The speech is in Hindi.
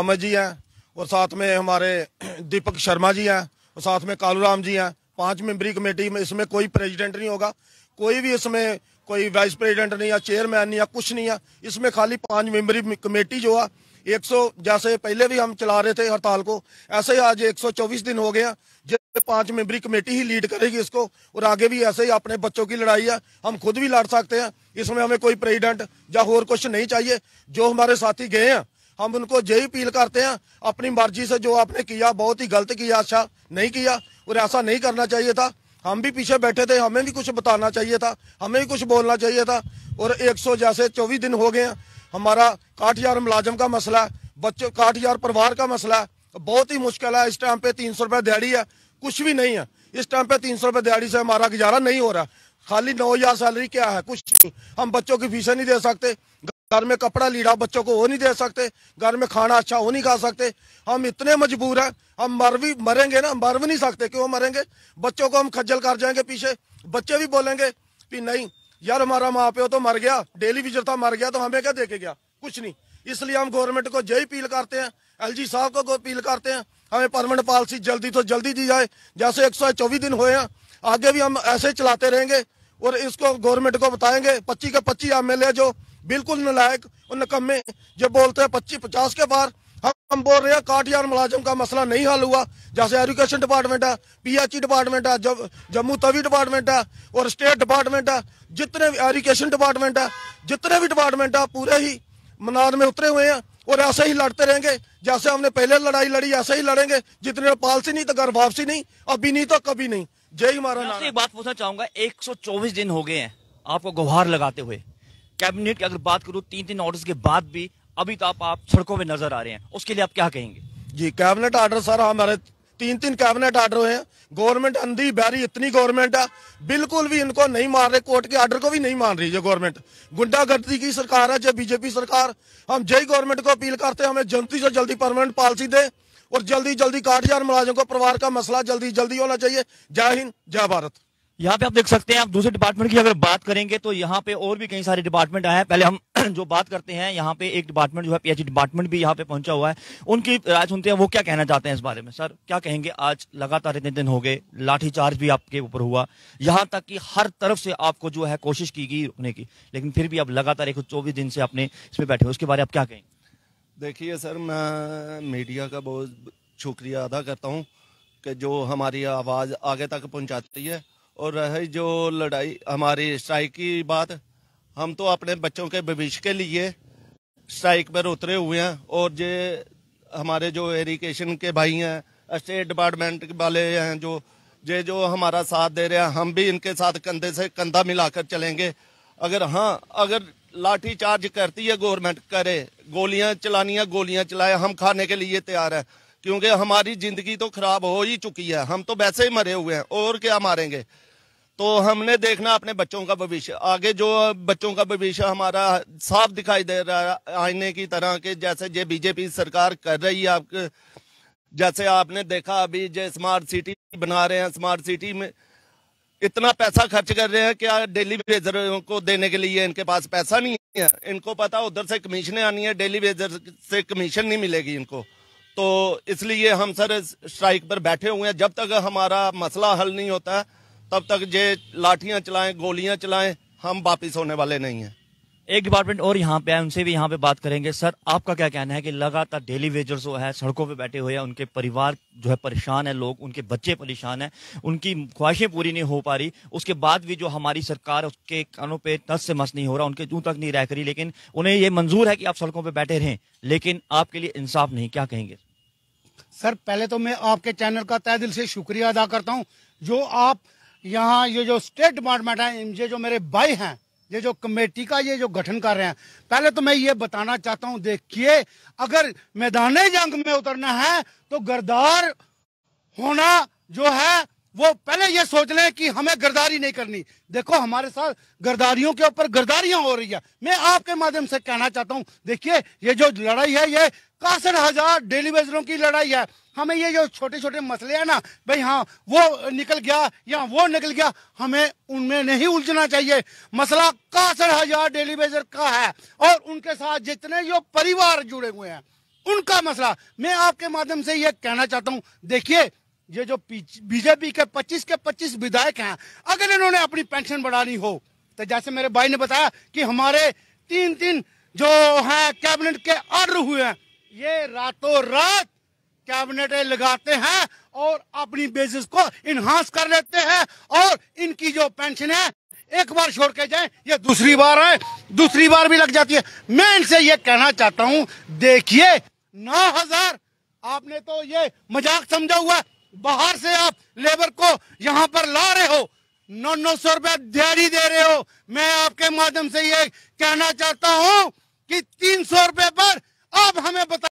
अमर जी हैं और साथ में हमारे दीपक शर्मा जी हैं और साथ में कालू राम जी हैं पांच मेंबरी कमेटी में इसमें कोई प्रेसिडेंट नहीं होगा कोई भी इसमें कोई वाइस प्रेसिडेंट नहीं या चेयरमैन नहीं या कुछ नहीं है इसमें खाली पांच मेंबरी कमेटी जो है 100 जैसे पहले भी हम चला रहे थे हड़ताल को ऐसे ही आज 124 दिन हो गए हैं जिसमें पांच मेंबरी कमेटी ही लीड करेगी इसको और आगे भी ऐसे ही अपने बच्चों की लड़ाई है हम खुद भी लड़ सकते हैं इसमें हमें कोई प्रेसिडेंट या और कुछ नहीं चाहिए जो हमारे साथी गए हैं हम उनको यही अपील करते हैं अपनी मर्जी से जो आपने किया बहुत ही गलत किया अच्छा नहीं किया और ऐसा नहीं करना चाहिए था हम भी पीछे बैठे थे हमें भी कुछ बताना चाहिए था हमें भी कुछ बोलना चाहिए था और 100 जैसे 24 दिन हो गए हैं हमारा काठ हजार मुलाजम का मसला है बच्चों काठ यार परिवार का मसला है बहुत ही मुश्किल है इस टाइम पे तीन सौ रुपये दिहाड़ी है कुछ भी नहीं है इस टाइम पे तीन सौ रुपये दिहाड़ी से हमारा गुजारा नहीं हो रहा खाली नौ हजार सैलरी क्या है कुछ नहीं हम बच्चों की फीसें नहीं दे सकते घर में कपड़ा लीड़ा बच्चों को वो नहीं दे सकते घर में खाना अच्छा वो नहीं खा सकते हम इतने मजबूर हैं हम मर भी मरेंगे ना मर भी नहीं सकते क्यों मरेंगे बच्चों को हम खज्जल कर जाएंगे पीछे बच्चे भी बोलेंगे कि नहीं यार हमारा माँ प्यो तो मर गया डेली विजर था मर गया तो हमें क्या देखे गया कुछ नहीं इसलिए हम गवर्नमेंट को जय अपील करते हैं एल साहब को अपील करते हैं हमें परमानेंट पॉलिसी जल्दी तो जल्दी दी जाए जैसे एक दिन हुए हैं आगे भी हम ऐसे चलाते रहेंगे और इसको गवर्नमेंट को बताएंगे पच्चीस के पच्चीस एम जो बिल्कुल नलायक और नकम्मे जब बोलते हैं पच्चीस पचास के बार हम बोल रहे हैं काठियार मुलाजम का मसला नहीं हल हुआ जैसे एजुकेशन डिपार्टमेंट है पीएचई डिपार्टमेंट है जब जम्मू तवी डिपार्टमेंट है और स्टेट डिपार्टमेंट है जितने एजुकेशन डिपार्टमेंट है जितने भी डिपार्टमेंट है पूरे ही मनाद में उतरे हुए हैं और ऐसे ही लड़ते रहेंगे जैसे हमने पहले लड़ाई लड़ी ऐसे ही लड़ेंगे जितने पॉलिसी नहीं तो घर वापसी नहीं अभी नहीं तो कभी नहीं जय ही नाम बात पूछना चाहूंगा एक दिन हो गए हैं आपको गुहार लगाते हुए कैबिनेट की अगर बात करूँ तीन तीन ऑर्डर के बाद भी अभी तो आप, आप सड़कों पर नजर आ रहे हैं उसके लिए आप क्या कहेंगे जी कैबिनेट ऑर्डर सर हमारे तीन तीन कैबिनेट ऑर्डर हुए हैं गवर्नमेंट अंधी बैरी इतनी गवर्नमेंट है बिल्कुल भी इनको नहीं मान रहे कोर्ट के आर्डर को भी नहीं मान रही है गवर्नमेंट गुंडागर्दी की सरकार है जो बीजेपी सरकार हम जय गवर्नमेंट को अपील करते हैं हमें जल्दी से जल्दी परमानेंट पॉलिसी दे और जल्दी जल्दी काट मुलाजिम को परिवार का मसला जल्दी जल्दी होना चाहिए जय हिंद जय भारत यहाँ पे आप देख सकते हैं आप दूसरे डिपार्टमेंट की अगर बात करेंगे तो यहाँ पे और भी कई सारे डिपार्टमेंट आए हैं पहले हम जो बात करते हैं यहाँ पे एक डिपार्टमेंट जो है पीएचडी डिपार्टमेंट भी यहाँ पे पहुंचा हुआ है उनकी राय सुनते हैं वो क्या कहना चाहते हैं इस बारे में सर क्या कहेंगे आज लगातार इतने दिन हो गए लाठीचार्ज भी आपके ऊपर हुआ यहाँ तक कि हर तरफ से आपको जो है कोशिश की गई रुकने की लेकिन फिर भी आप लगातार एक चौबीस दिन से आपने इसमें बैठे हुए उसके बारे में आप क्या कहेंगे देखिए सर मैं मीडिया का बहुत शुक्रिया अदा करता हूँ कि जो हमारी आवाज़ आगे तक पहुँचाती है और रही जो लड़ाई हमारी स्ट्राइक की बात हम तो अपने बच्चों के भविष्य के लिए स्ट्राइक पर उतरे हुए हैं और जे हमारे जो एरिकेशन के भाई हैं स्टेट डिपार्टमेंट वाले हैं जो ये जो हमारा साथ दे रहे हैं हम भी इनके साथ कंधे से कंधा मिलाकर चलेंगे अगर हाँ अगर लाठी चार्ज करती है गवर्नमेंट करे गोलियां चलानी है गोलियां चलाए हम खाने के लिए तैयार हैं क्योंकि हमारी जिंदगी तो खराब हो ही चुकी है हम तो वैसे ही मरे हुए हैं और क्या मारेंगे तो हमने देखना अपने बच्चों का भविष्य आगे जो बच्चों का भविष्य हमारा साफ दिखाई दे रहा है आईने की तरह के जैसे जे बीजेपी सरकार कर रही है आपके जैसे आपने देखा अभी जो स्मार्ट सिटी बना रहे हैं स्मार्ट सिटी में इतना पैसा खर्च कर रहे हैं क्या डेली वेजर को देने के लिए इनके पास पैसा नहीं है इनको पता उधर से कमीशने आनी है डेली वेजर से कमीशन नहीं मिलेगी इनको तो इसलिए हम सर स्ट्राइक पर बैठे हुए हैं जब तक हमारा मसला हल नहीं होता है तब तक जे लाठियां चलाएं गोलियां चलाएं हम वापिस होने वाले नहीं है एक डिपार्टमेंट और यहाँ पे है उनसे भी यहाँ पे बात करेंगे सर आपका क्या कहना है कि लगातार डेली वेजर जो है सड़कों पे बैठे हुए हैं उनके परिवार जो है परेशान है लोग उनके बच्चे परेशान हैं उनकी ख्वाहिशें पूरी नहीं हो पा रही उसके बाद भी जो हमारी सरकार उसके कानों पे तस से मस नहीं हो रहा उनके जू तक नहीं रह करी लेकिन उन्हें ये मंजूर है कि आप सड़कों पर बैठे रहें लेकिन आपके लिए इंसाफ नहीं क्या कहेंगे सर पहले तो मैं आपके चैनल का तय दिल से शुक्रिया अदा करता हूँ जो आप यहाँ ये जो स्टेट डिपार्टमेंट है ये जो मेरे भाई हैं ये जो कमेटी का ये जो गठन कर रहे हैं पहले तो मैं ये बताना चाहता हूँ देखिए अगर मैदान जंग में उतरना है तो गरदार होना जो है वो पहले ये सोच लें कि हमें गर्दारी नहीं करनी देखो हमारे साथ गर्दारियों के ऊपर गर्दारियां हो रही है मैं आपके माध्यम से कहना चाहता हूँ देखिए ये जो लड़ाई है ये कासर हजार डेली वेजरों की लड़ाई है हमें ये जो छोटे छोटे मसले हैं ना भाई हाँ वो निकल गया या वो निकल गया हमें उनमें नहीं उलझना चाहिए मसला कासर हजार डेली वेजर का है और उनके साथ जितने जो परिवार जुड़े हुए हैं उनका मसला मैं आपके माध्यम से ये कहना चाहता हूँ देखिए ये जो बीजेपी के 25 के 25 विधायक हैं अगर इन्होंने अपनी पेंशन बढ़ानी हो तो जैसे मेरे भाई ने बताया कि हमारे तीन तीन जो है कैबिनेट के आर्डर हुए हैं ये रातों रात कैबिनेट लगाते हैं और अपनी बेसिस को इनहांस कर लेते हैं और इनकी जो पेंशन है एक बार छोड़ के जाए ये दूसरी बार है दूसरी बार भी लग जाती है मैं इनसे ये कहना चाहता हूँ देखिए नौ हजार आपने तो ये मजाक समझा हुआ बाहर से आप लेबर को यहाँ पर ला रहे हो नौ नौ सौ रुपया दिहाड़ी दे रहे हो मैं आपके माध्यम से ये कहना चाहता हूँ कि तीन सौ रुपये पर आप हमें बता